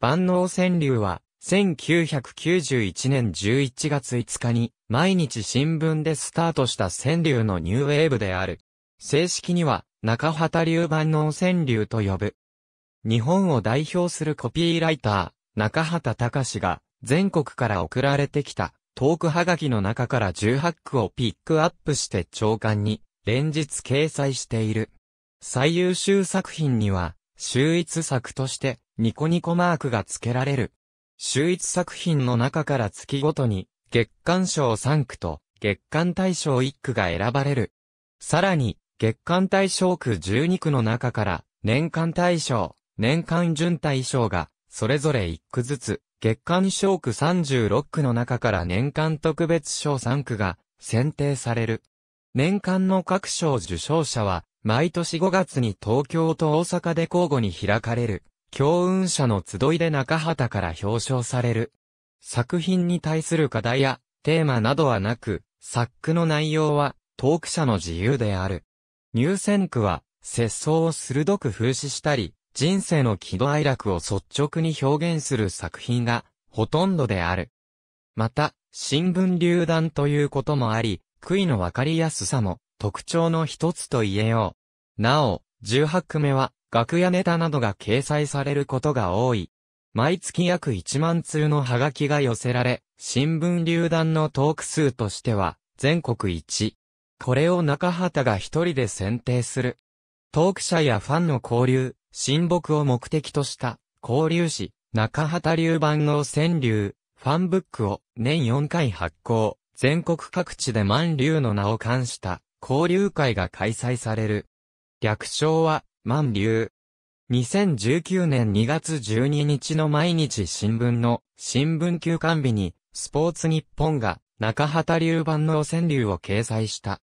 万能川柳は、1991年11月5日に、毎日新聞でスタートした川柳のニューウェーブである。正式には、中畑流万能川柳と呼ぶ。日本を代表するコピーライター、中畑隆が、全国から送られてきた、トークハガキの中から18句をピックアップして長官に、連日掲載している。最優秀作品には、秀逸作として、ニコニコマークが付けられる。秀逸作品の中から月ごとに、月間賞3区と月間大賞1区が選ばれる。さらに、月間大賞区12区の中から、年間大賞、年間準大賞が、それぞれ1区ずつ、月間賞区36区の中から年間特別賞3区が選定される。年間の各賞受賞者は、毎年5月に東京と大阪で交互に開かれる、強運者の集いで中畑から表彰される。作品に対する課題やテーマなどはなく、作句の内容は、トーク者の自由である。入選句は、節操を鋭く風刺したり、人生の喜怒哀楽を率直に表現する作品が、ほとんどである。また、新聞流弾ということもあり、悔いのわかりやすさも、特徴の一つと言えよう。なお、18句目は、楽屋ネタなどが掲載されることが多い。毎月約1万通のハガキが寄せられ、新聞流弾のトーク数としては、全国1。これを中畑が一人で選定する。トーク者やファンの交流、親睦を目的とした、交流誌、中畑流版の川流、ファンブックを年4回発行、全国各地で万流の名を冠した、交流会が開催される。略称は、万流。2019年2月12日の毎日新聞の新聞休刊日にスポーツ日本が中畑流万能川流を掲載した。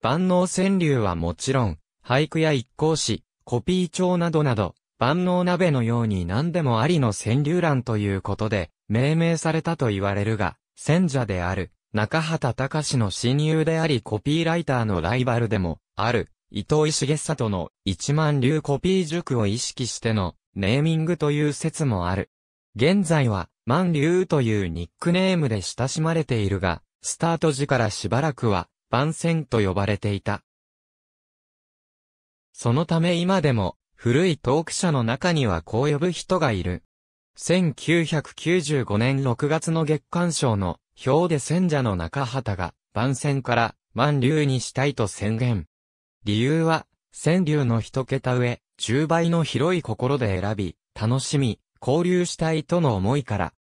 万能川柳はもちろん俳句や一行詞、コピー帳などなど万能鍋のように何でもありの川柳欄ということで命名されたと言われるが、戦者である中畑隆の親友でありコピーライターのライバルでもある伊藤重里の一万流コピー塾を意識してのネーミングという説もある。現在は万流というニックネームで親しまれているが、スタート時からしばらくは番線と呼ばれていた。そのため今でも古いトーク社の中にはこう呼ぶ人がいる。1995年6月の月刊賞の表で選者の中畑が番線から万流にしたいと宣言。理由は、川柳の一桁上、10倍の広い心で選び、楽しみ、交流したいとの思いから。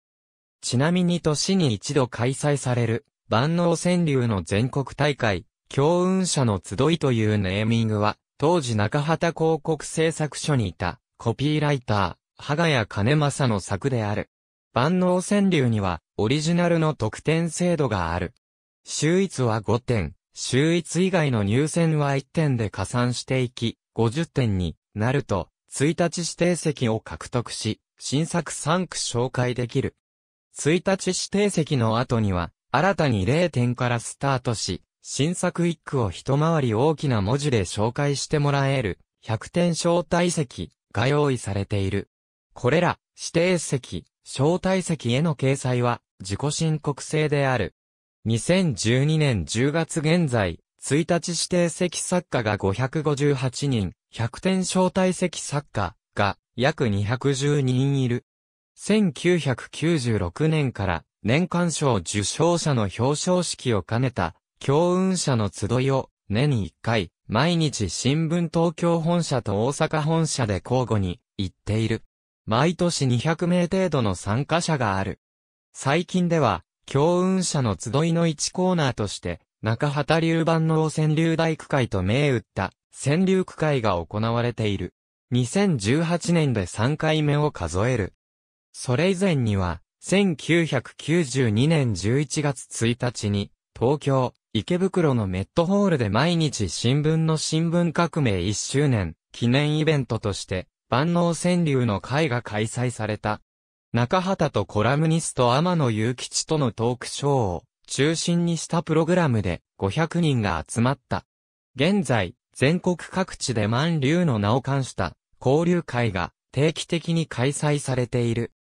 ちなみに年に一度開催される、万能川柳の全国大会、強運者の集いというネーミングは、当時中畑広告制作所にいた、コピーライター、羽賀谷兼正の作である。万能川柳には、オリジナルの得点制度がある。秀逸は5点、秀逸以外の入選は1点で加算していき、50点になると、1日指定席を獲得し、新作3区紹介できる。1日指定席の後には、新たに0点からスタートし、新作1区を一回り大きな文字で紹介してもらえる、100点招待席が用意されている。これら、指定席、招待席への掲載は、自己申告制である。2012年10月現在、1日指定席作家が558人、100点招待席作家が約210人いる。1996年から年間賞受賞者の表彰式を兼ねた、教運者の集いを年に1回、毎日新聞東京本社と大阪本社で交互に行っている。毎年200名程度の参加者がある。最近では、強運者の集いの一コーナーとして、中畑流万能川柳大区会と銘打った川柳区会が行われている。2018年で3回目を数える。それ以前には、1992年11月1日に、東京、池袋のメットホールで毎日新聞の新聞革命1周年記念イベントとして、万能川柳の会が開催された。中畑とコラムニスト天野祐吉とのトークショーを中心にしたプログラムで500人が集まった。現在、全国各地で万竜の名を冠した交流会が定期的に開催されている。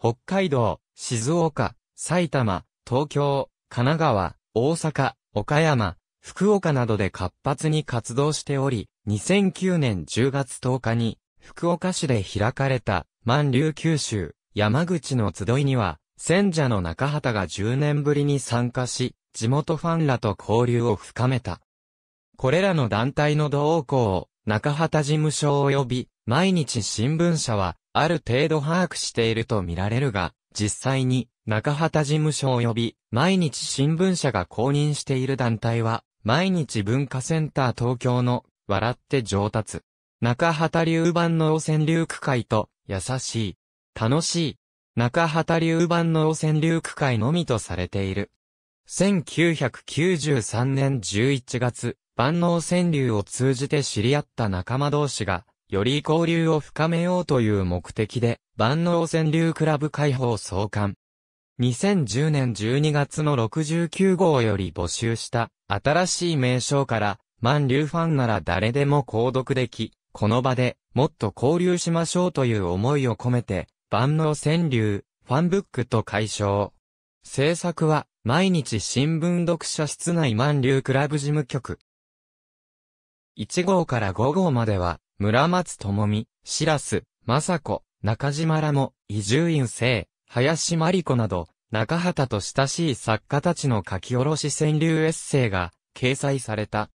北海道、静岡、埼玉、東京、神奈川、大阪、岡山、福岡などで活発に活動しており、2009年10月10日に福岡市で開かれた万竜九州山口の集いには、戦者の中畑が10年ぶりに参加し、地元ファンらと交流を深めた。これらの団体の同行を中畑事務所及び毎日新聞社はある程度把握していると見られるが、実際に中畑事務所及び毎日新聞社が公認している団体は、毎日文化センター東京の笑って上達。中畑流版の汚染流区会と優しい楽しい、中畑流版の川流区会のみとされている。1993年11月、万能川流を通じて知り合った仲間同士が、より交流を深めようという目的で、万能川流クラブ会報創刊。2010年12月の69号より募集した新しい名称から、万流ファンなら誰でも購読でき、この場でもっと交流しましょうという思いを込めて、万能川柳、ファンブックと解消。制作は、毎日新聞読者室内万流クラブ事務局。1号から5号までは、村松智美、白洲、雅子、中島らも、伊集院生、林真理子など、中畑と親しい作家たちの書き下ろし川柳エッセイが、掲載された。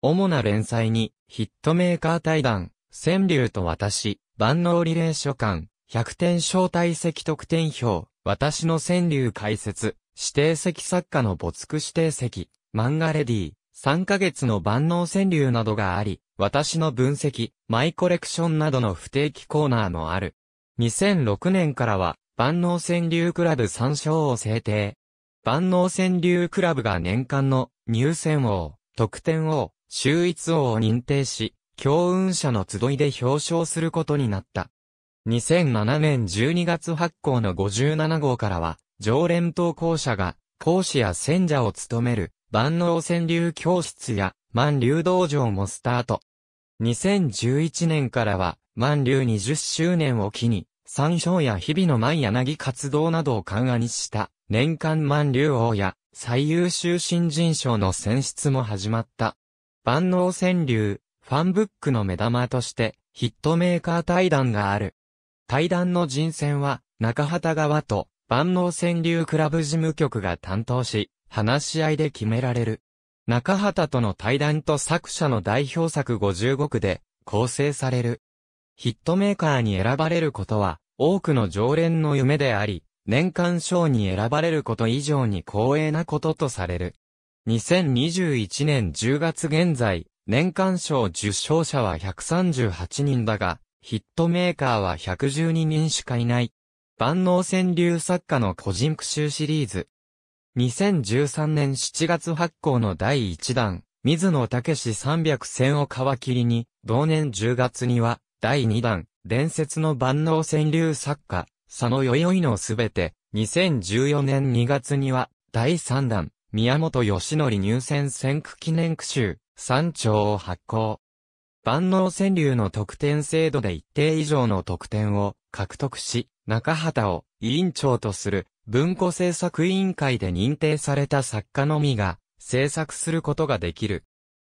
主な連載に、ヒットメーカー対談、川柳と私、万能リレー書館、100点招待席特典表、私の川柳解説、指定席作家の没句指定席、漫画レディー、3ヶ月の万能川柳などがあり、私の分析、マイコレクションなどの不定期コーナーもある。2006年からは、万能川柳クラブ参照を制定。万能川柳クラブが年間の入選王、得点王、秀逸王を認定し、強運者の集いで表彰することになった。2007年12月発行の57号からは、常連投稿者が、講師や選者を務める、万能川柳教室や、万流道場もスタート。2011年からは、万流20周年を機に、三章や日々の万柳活動などを緩和にした、年間万流王や、最優秀新人賞の選出も始まった。万能川柳、ファンブックの目玉として、ヒットメーカー対談がある。対談の人選は、中畑側と万能川柳クラブ事務局が担当し、話し合いで決められる。中畑との対談と作者の代表作55句で構成される。ヒットメーカーに選ばれることは、多くの常連の夢であり、年間賞に選ばれること以上に光栄なこととされる。2021年10月現在、年間賞受賞者は138人だが、ヒットメーカーは112人しかいない。万能川柳作家の個人句集シリーズ。2013年7月発行の第1弾、水野武史300選を皮切りに、同年10月には、第2弾、伝説の万能川柳作家、佐野よよいのすべて、2014年2月には、第3弾、宮本義則入選選区記念句集、三丁を発行。万能川柳の得点制度で一定以上の得点を獲得し、中畑を委員長とする文庫制作委員会で認定された作家のみが制作することができる。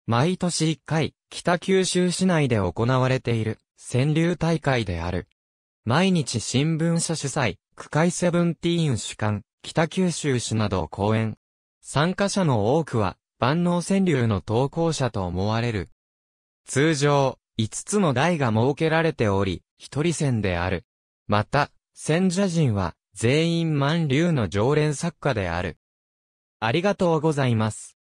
毎年1回、北九州市内で行われている川柳大会である。毎日新聞社主催、区会セブンティーン主管、北九州市などを講演。参加者の多くは万能川柳の投稿者と思われる。通常、5つの台が設けられており、一人戦である。また、戦者陣は、全員満流の常連作家である。ありがとうございます。